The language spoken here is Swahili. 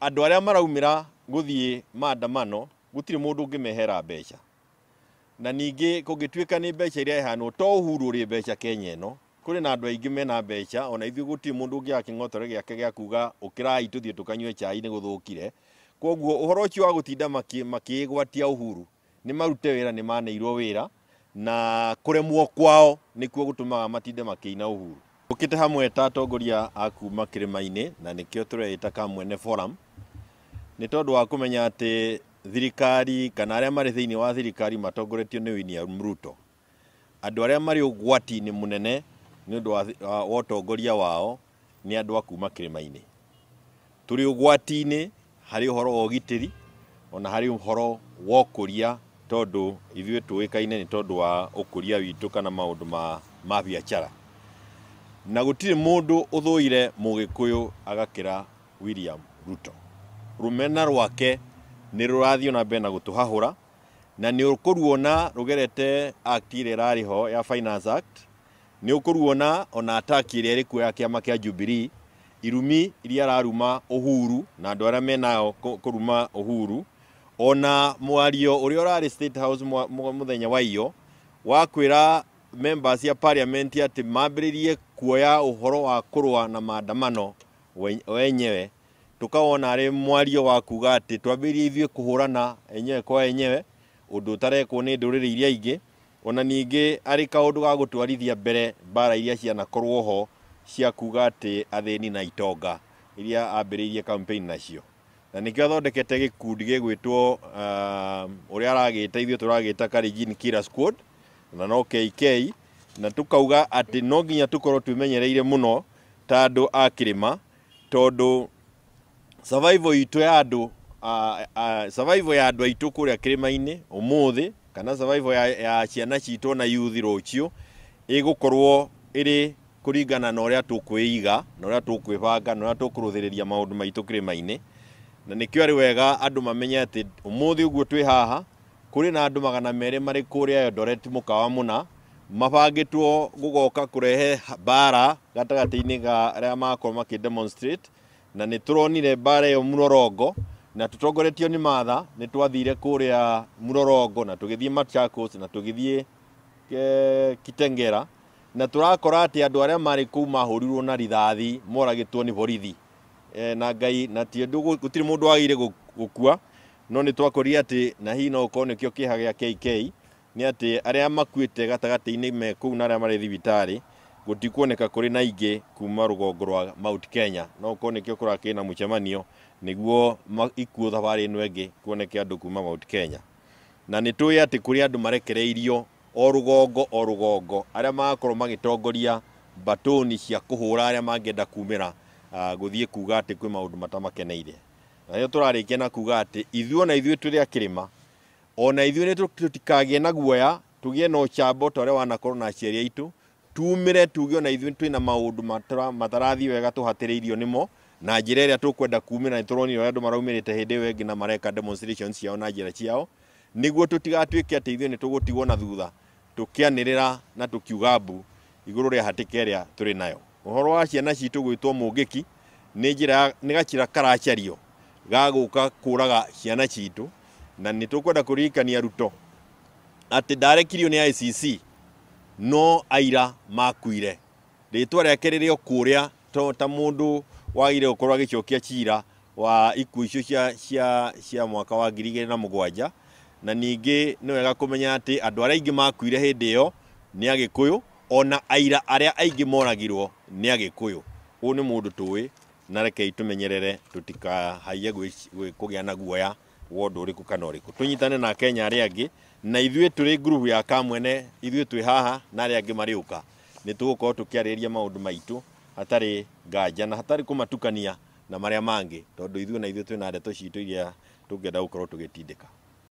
andå arä a maraumä ra gå thiä mandamano gå tirä må ndå å ngä mehera mbeca na ningä kå ngä tuä ka nä mbeca iria ehanwo to å huru rä mbeca kenya ä no kå rä na andå aingä mena mbeca ona ithuä gå tirä må ndå å ngä gakä ngotore gä ake gä a kuga å kä rai tå thiä tå kanyue cai nä gå thå kire koguo å horo å cio wa gå tinda makä gwatia å huru nä marute wä ra nä maneirwo wä ra na kå remwo kwao nä kuo gå tå maga matinde makä ina å huru tukite hamwe ta atongoria a kuma kirima-ini na nikio tureita ka mwene forum ni tondu wa kumenya ati thirikari kana aria mari thiini wa thirikari matongoretio ni William mruto andu aria mari ugwati ni munene ni undu wa utongoria wao ni andu a kuma kirima turi ugwati-ini hari uhoro horo wa å ona hari uhoro horo wa å kå ria tondå ni tå wa å kå ria witå kana maå ndå ma na gutire mundu uthuire mugikuyu agakira William Ruto rumena rwake ni rurathio na mbere na gutuhahura na nä å kå ruona rå gerete act rä rarä ho ya finance act nä å kå ruona ona attack ä rä a rä kuo ya kä ama kä a jubilee irumi iria araruma uhuru na andå arä a menao kå ruma uhuru ona mwario å rä a å state house muthenya thenya wa iyo wa kwä members ya parliament atä mambä rä rie kuoya uhoro wa kurwa na maandamano wenyewe tukawona ari mwario wa kuga ati twambä ithuä kuhurana enyewe kwa enyewe undu ndå å tarekwo nä iria ingi ona ningi ari kaå ndå ga gutwarithia mbere mbara iria cianakorwo ho cia kuga ati athäni na itonga iria ambä campaign nacio na nä kä o athondekete gä kundi gä gwä two å rä a aragä na no kk na tukauga atĩ no nginya tũkorwo twĩmenyereire mũno ta andũ a kĩrĩma tondũ survival itũ ya uh, survival ya andũ aitũ kũrĩa kĩrĩma-inĩ ũmũthĩ kana survival ya, ya ciana citũ na yuthi rũciũ ĩgũkorwo ĩrĩ kũringana na ũrĩa tũkwĩiga na ũrĩa tũkwĩbanga na ũrĩa tũkũrũthĩrĩria maũndũ maitũ kĩrĩma-inĩ na nĩkĩo arĩ wega andũ mamenye atĩ ũmũthĩ ũguo twĩ haha kũrĩ na andũ magana merĩ marĩ kũrĩa Eldoret mũkawa mũna mabangitwo gugoka kurehe bara gatagati-inä ga arä a maki demonstrate na nä tå ronire mbara yo murorongo na tutongoretio ni matha nä twathire kå rä murorongo na tugithie machakos na tugithie gä kitengera na turakora ati andu andå mari a marä na rithathi moragä two nä borithi e, na ngai na ti gå tirä mundu ndå gukua no nä twakorire atä na hihi no gå korwo nä kä kk nä atä arä a makuä gatagatä-inä me kå u na arä a marä thibitarä gå tikuoneka kå rä na ingä kuma rå gongo rwa mount kenya no korwo nä kä o kå rakä na må cemanio nä guo ikuå thabarä ä no ä ngä kuoneke andå kuma mount kenya na nä tå ä atä kå rä andå marekereirio o rå gongo o rå gongo arä a magakorwo magä tongoria mbatåni cia kå hå ra arä a mangäenda kumä ra gå thiä kuga atä kwä maå ndå matamakeneire na nä tå rarä kia na kuga atä ithuona ithuä twä rä a rä ma ona ithuĩ nĩ tũtikagĩe na guoya tũgĩe na ũcamba ta ũrĩa wanakorwo na aciari aitũ tumĩre tuge ona ithuĩ twĩna maũndũ matarathi wega tũhatĩrĩirio nĩmo na njĩra ĩrĩa tũkwenda kumĩra nĩ tũronire ũrĩa andũ maraumĩrĩte hĩndĩ ĩyo ĩngĩ na mareka demonstrations ciao na njĩra ciao nĩguo tũtigatuĩke atĩ ithuĩ nĩ tũgũtigwo na thutha tũkĩanĩrĩra na tũkiuga mbu igũrũ rĩa hatĩka ĩrĩa tũrĩ nayo ũhoro wa ciana citũ gwĩtwo mũngĩki nĩ njĩra nĩ gacĩra karacario ga gũka kũraga ciana citũ na nä tå kwenda kå ririkania arutwo atä ndarekirio ni icc no aira makuire rĩtwa rĩake rĩrĩ okuria kũrĩa ta mũndũ wagire gũkorwo agĩcokia cira wa iku icio cia, cia, cia mwaka wa ngiri na mũgwanja na ningi ni wega kumenya ati andũ arĩa aingĩ makuire hĩndĩ ĩyo ni agikuyu ona aira aria aingi moragirwo ni agikuyu ũyũ nĩ mũndũ tũĩ na rekei tũmenyerere tũtikahaie kũgĩa na guoya rä uriku kana tå tunyitane na Kenya aria angi na tå rä ngurubu ya kamwene ithuä twä haha na arĩa angĩ marĩũka nĩ ria maå ndå maitå hatarä nganja na kå matukania na a mangä tondå ithuä na twä na ndeto citå iria gä tindä ka